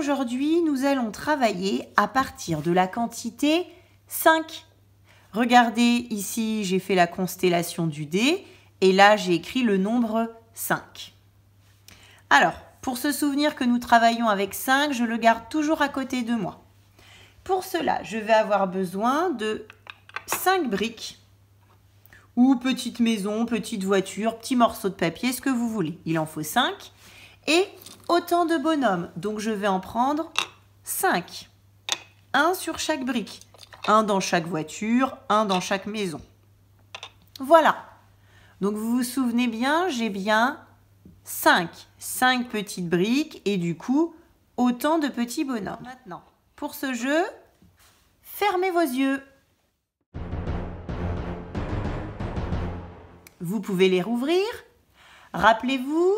Aujourd'hui, nous allons travailler à partir de la quantité 5. Regardez, ici, j'ai fait la constellation du dé et là, j'ai écrit le nombre 5. Alors, pour se souvenir que nous travaillons avec 5, je le garde toujours à côté de moi. Pour cela, je vais avoir besoin de 5 briques ou petite maison, petite voiture, petit morceau de papier, ce que vous voulez. Il en faut 5 et autant de bonhommes. Donc je vais en prendre 5. Un sur chaque brique. Un dans chaque voiture, un dans chaque maison. Voilà. Donc vous vous souvenez bien, j'ai bien 5. 5 petites briques et du coup, autant de petits bonhommes. Maintenant, pour ce jeu, fermez vos yeux. Vous pouvez les rouvrir. Rappelez-vous,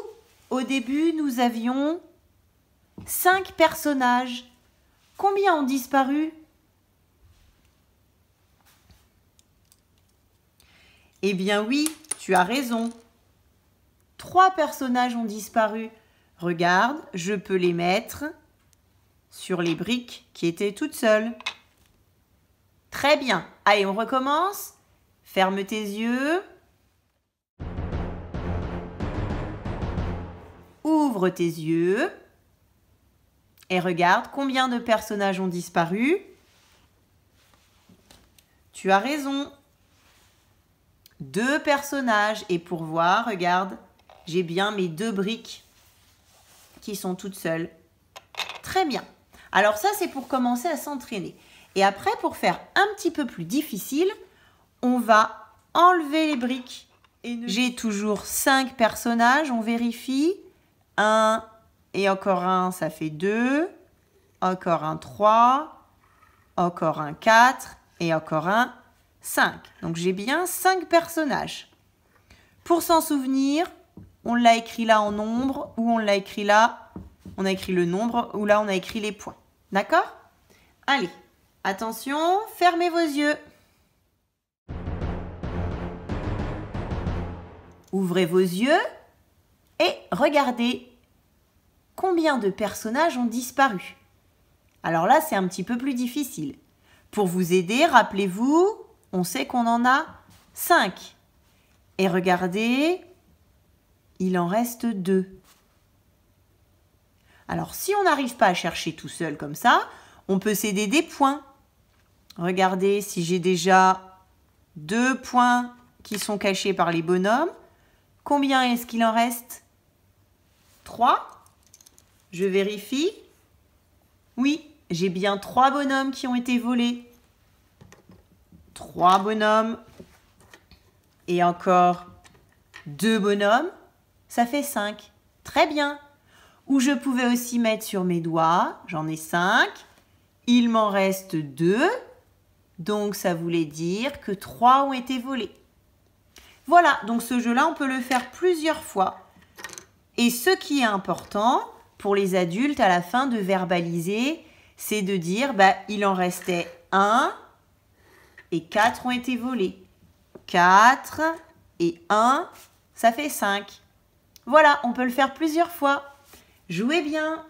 au début, nous avions cinq personnages. Combien ont disparu Eh bien oui, tu as raison. Trois personnages ont disparu. Regarde, je peux les mettre sur les briques qui étaient toutes seules. Très bien. Allez, on recommence. Ferme tes yeux. Ouvre tes yeux et regarde combien de personnages ont disparu. Tu as raison. Deux personnages. Et pour voir, regarde, j'ai bien mes deux briques qui sont toutes seules. Très bien. Alors ça, c'est pour commencer à s'entraîner. Et après, pour faire un petit peu plus difficile, on va enlever les briques. J'ai toujours cinq personnages, on vérifie. 1 et encore un, ça fait 2. Encore un 3. Encore un 4. Et encore un 5. Donc j'ai bien 5 personnages. Pour s'en souvenir, on l'a écrit là en nombre ou on l'a écrit là, on a écrit le nombre ou là on a écrit les points. D'accord Allez, attention, fermez vos yeux. Ouvrez vos yeux et regardez combien de personnages ont disparu Alors là, c'est un petit peu plus difficile. Pour vous aider, rappelez-vous, on sait qu'on en a 5. Et regardez, il en reste 2. Alors si on n'arrive pas à chercher tout seul comme ça, on peut céder des points. Regardez si j'ai déjà deux points qui sont cachés par les bonhommes. Combien est-ce qu'il en reste 3 je vérifie. Oui, j'ai bien trois bonhommes qui ont été volés. Trois bonhommes. Et encore deux bonhommes. Ça fait cinq. Très bien. Ou je pouvais aussi mettre sur mes doigts. J'en ai cinq. Il m'en reste deux. Donc ça voulait dire que trois ont été volés. Voilà, donc ce jeu-là, on peut le faire plusieurs fois. Et ce qui est important, pour les adultes à la fin de verbaliser, c'est de dire bah, il en restait un et quatre ont été volés. 4 et 1, ça fait 5. Voilà, on peut le faire plusieurs fois. Jouez bien